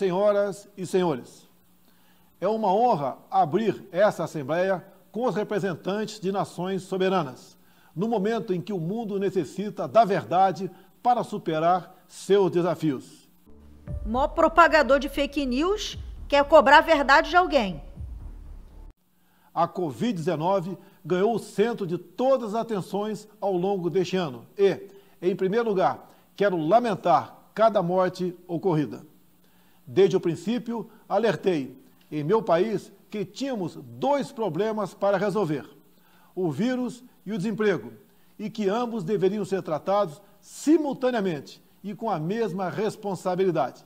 senhoras e senhores. É uma honra abrir essa Assembleia com os representantes de nações soberanas, no momento em que o mundo necessita da verdade para superar seus desafios. Mó propagador de fake news quer cobrar a verdade de alguém. A Covid-19 ganhou o centro de todas as atenções ao longo deste ano e, em primeiro lugar, quero lamentar cada morte ocorrida. Desde o princípio, alertei em meu país que tínhamos dois problemas para resolver: o vírus e o desemprego, e que ambos deveriam ser tratados simultaneamente e com a mesma responsabilidade.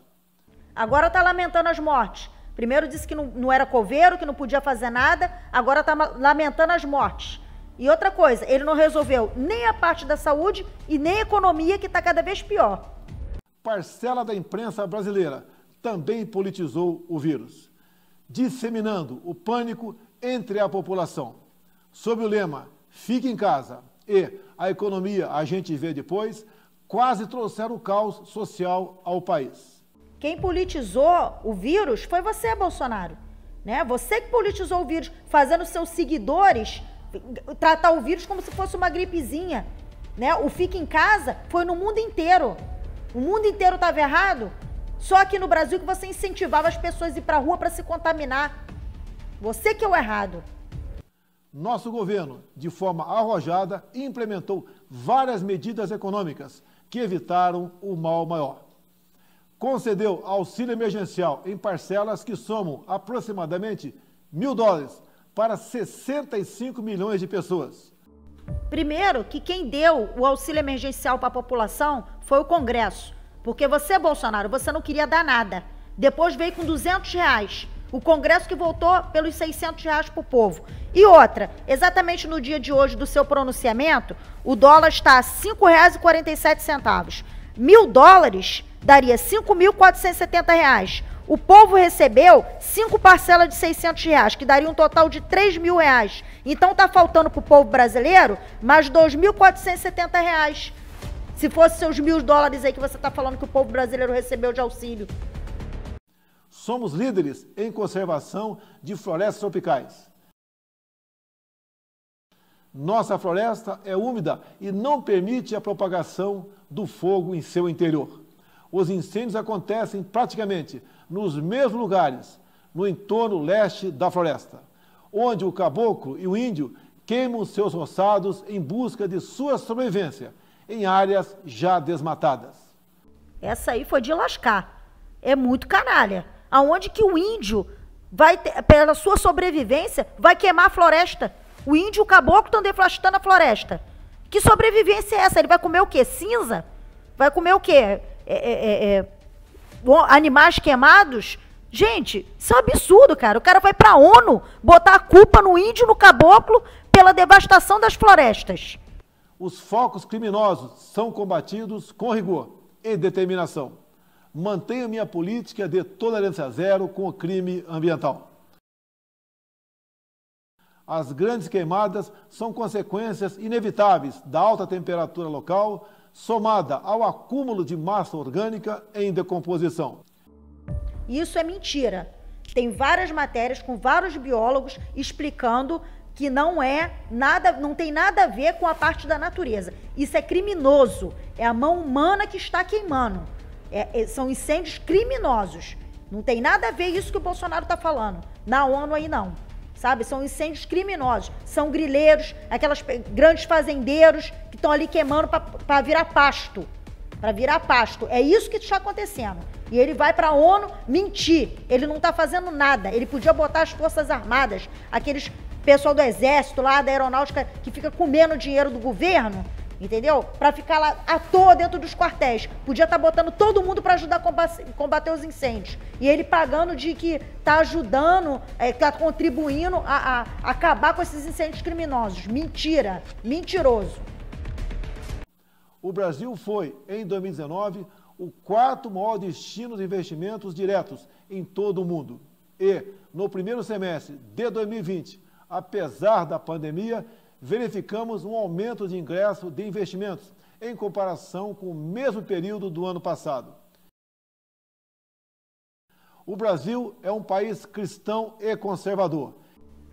Agora está lamentando as mortes. Primeiro disse que não, não, era coveiro, que não podia fazer nada, agora está lamentando as mortes. E outra coisa, ele não resolveu nem a parte da saúde e nem a economia, que está cada vez pior. Parcela da imprensa brasileira também politizou o vírus, disseminando o pânico entre a população. Sob o lema Fique em casa e a economia a gente vê depois, quase trouxeram o caos social ao país. Quem politizou o vírus foi você, Bolsonaro. Né? Você que politizou o vírus, fazendo seus seguidores tratar o vírus como se fosse uma gripezinha. Né? O fica em casa foi no mundo inteiro. O mundo inteiro estava errado? Só aqui no Brasil que você incentivava as pessoas a ir para a rua para se contaminar. Você que é o errado. Nosso governo, de forma arrojada, implementou várias medidas econômicas que evitaram o mal maior. Concedeu auxílio emergencial em parcelas que somam aproximadamente mil dólares para 65 milhões de pessoas. Primeiro, que quem deu o auxílio emergencial para a população foi o Congresso. Porque você, é Bolsonaro, você não queria dar nada. Depois veio com 200 reais. O Congresso que voltou pelos 600 reais para o povo. E outra, exatamente no dia de hoje do seu pronunciamento, o dólar está a R$ 5,47. Mil dólares daria R$ 5.470. O povo recebeu cinco parcelas de 600 reais, que daria um total de R$ mil reais. Então está faltando para o povo brasileiro mais 2.470 reais se fosse seus mil dólares aí que você está falando que o povo brasileiro recebeu de auxílio. Somos líderes em conservação de florestas tropicais. Nossa floresta é úmida e não permite a propagação do fogo em seu interior. Os incêndios acontecem praticamente nos mesmos lugares, no entorno leste da floresta, onde o caboclo e o índio queimam seus roçados em busca de sua sobrevivência em áreas já desmatadas. Essa aí foi de lascar. É muito canalha. Aonde que o índio vai, ter, pela sua sobrevivência, vai queimar a floresta? O índio, o caboclo, estão deflastando a floresta. Que sobrevivência é essa? Ele vai comer o quê? Cinza? Vai comer o quê? É, é, é, é animais queimados? Gente, isso é um absurdo, cara. O cara vai para a ONU botar a culpa no índio, no caboclo, pela devastação das florestas os focos criminosos são combatidos com rigor e determinação. Mantenho minha política de tolerância zero com o crime ambiental. As grandes queimadas são consequências inevitáveis da alta temperatura local, somada ao acúmulo de massa orgânica em decomposição. Isso é mentira. Tem várias matérias com vários biólogos explicando que não é nada, não tem nada a ver com a parte da natureza. Isso é criminoso. É a mão humana que está queimando. É, é, são incêndios criminosos. Não tem nada a ver isso que o Bolsonaro está falando. Na ONU aí não. Sabe? São incêndios criminosos. São grileiros, aquelas grandes fazendeiros que estão ali queimando para virar pasto. Para virar pasto. É isso que está acontecendo. E ele vai para a ONU mentir. Ele não está fazendo nada. Ele podia botar as Forças Armadas, aqueles pessoal do Exército lá, da Aeronáutica, que fica comendo dinheiro do governo, entendeu? Para ficar lá à toa dentro dos quartéis. Podia estar tá botando todo mundo para ajudar a combater, os incêndios. E ele pagando de que está ajudando, está é, contribuindo a, a acabar com esses incêndios criminosos. Mentira, mentiroso. O Brasil foi, em 2019, o quarto maior destino de investimentos diretos em todo o mundo. E, no primeiro semestre de 2020, apesar da pandemia, verificamos um aumento de ingresso de investimentos em comparação com o mesmo período do ano passado. O Brasil é um país cristão e conservador.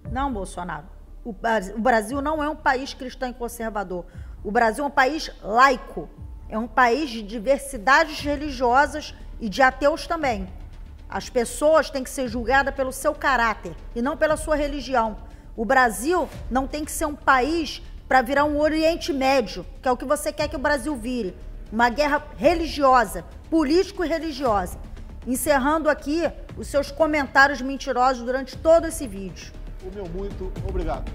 Não, Bolsonaro. O Brasil não é um país cristão e conservador. O Brasil é um país laico. É um país de diversidades religiosas e de ateus também. As pessoas têm que ser julgadas pelo seu caráter e não pela sua religião. O Brasil não tem que ser um país para virar um Oriente Médio, que é o que você quer que o Brasil vire. Uma guerra religiosa, político e religiosa. Encerrando aqui os seus comentários mentirosos durante todo esse vídeo. O meu muito obrigado.